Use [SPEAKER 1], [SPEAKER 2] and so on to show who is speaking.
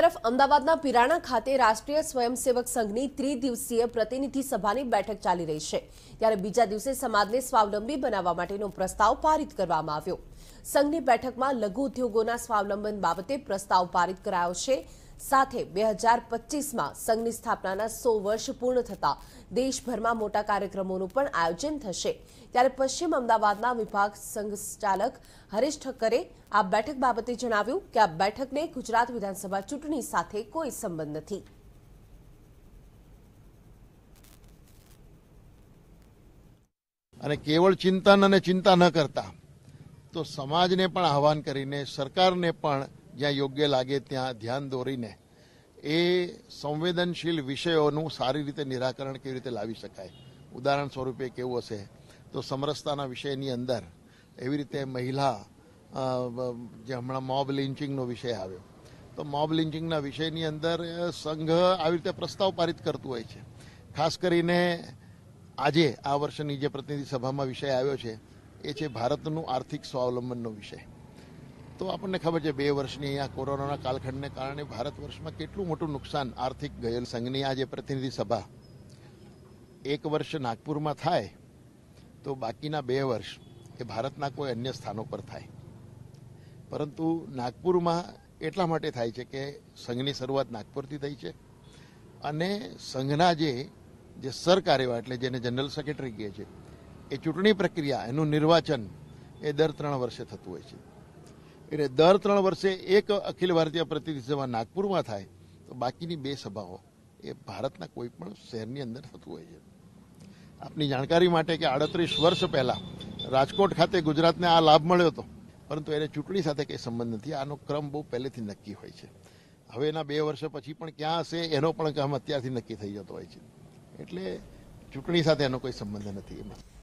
[SPEAKER 1] તરફ અમદાવાદના પિરાણા ખાતે રાષ્ટ્રીય સ્વયંસેવક સંઘની ત્રિદિવસીય પ્રતિનિધિ સભાની બેઠક ચાલી રહી છે ત્યારે બીજા દિવસે સમાજને સ્વાવલંબી બનાવવા માટેનો પ્રસ્તાવ પારિત કરવામાં આવ્યો સંઘની બેઠકમાં લઘુ ઉદ્યોગોના સ્વાવલંબન બાબતે પ્રસ્તાવ પારિત કરાયો છે સાથે બે હજાર પચીસમાં સંઘની સ્થાપનાના સો વર્ષ પૂર્ણ થતા દેશભરમાં મોટા કાર્યક્રમોનું પણ આયોજન થશે ત્યારે પશ્ચિમ અમદાવાદના વિભાગ સંઘચાલક હરીશ ઠક્કરે આ બેઠક બાબતે જણાવ્યું કે આ બેઠકને ગુજરાત વિધાનસભા ચૂંટણી સાથે કોઈ સંબંધ નથી
[SPEAKER 2] અને કેવળ ચિંતન અને ચિંતા ન કરતા તો સમાજને પણ આહવાન કરીને સરકારને પણ જ્યાં યોગ્ય લાગે ત્યાં ધ્યાન દોરીને એ સંવેદનશીલ વિષયોનું સારી રીતે નિરાકરણ કેવી રીતે લાવી શકાય ઉદાહરણ સ્વરૂપે કેવું હશે તો સમરસતાના વિષયની અંદર એવી રીતે મહિલા જે હમણાં મોબ લિંચિંગનો વિષય આવ્યો તો મોબ લિંચિંગના વિષયની અંદર સંઘ આવી રીતે પ્રસ્તાવ પારિત કરતું હોય છે ખાસ કરીને આજે આ વર્ષની જે પ્રતિનિધિ સભામાં વિષય આવ્યો છે એ છે ભારતનું આર્થિક સ્વાવલંબનનો વિષય તો આપણને ખબર છે બે વર્ષની આ કોરોનાના કાલખંડને કારણે ભારત વર્ષમાં કેટલું મોટું નુકસાન આર્થિક ગયેલ સંઘની આ જે પ્રતિનિધિ સભા એક વર્ષ નાગપુરમાં થાય તો બાકીના બે વર્ષ એ ભારતના કોઈ અન્ય સ્થાનો પર થાય પરંતુ નાગપુરમાં એટલા માટે થાય છે કે સંઘની શરૂઆત નાગપુરથી થઈ છે અને સંઘના જે જે સરકાર્યવા એટલે જેને જનરલ સેક્રેટરી કહે છે એ ચૂંટણી પ્રક્રિયા એનું નિર્વાચન એ દર ત્રણ વર્ષે થતું હોય છે એટલે દર ત્રણ વર્ષે એક અખિલ ભારતીય પ્રતિનિધિ સભા નાગપુરમાં થાય તો બાકીની બે સભાઓ એ ભારતના કોઈ પણ શહેરની અંદર થતું હોય છે આપની જાણકારી માટે કે આડત્રીસ વર્ષ પહેલા રાજકોટ ખાતે ગુજરાતને આ લાભ મળ્યો હતો પરંતુ એને ચૂંટણી સાથે કંઈ સંબંધ નથી આનો ક્રમ બહુ પહેલેથી નક્કી હોય છે હવે એના બે વર્ષ પછી પણ ક્યાં હશે એનો પણ કામ અત્યારથી નક્કી થઈ જતો હોય છે એટલે ચૂંટણી સાથે એનો કોઈ સંબંધ નથી એમાં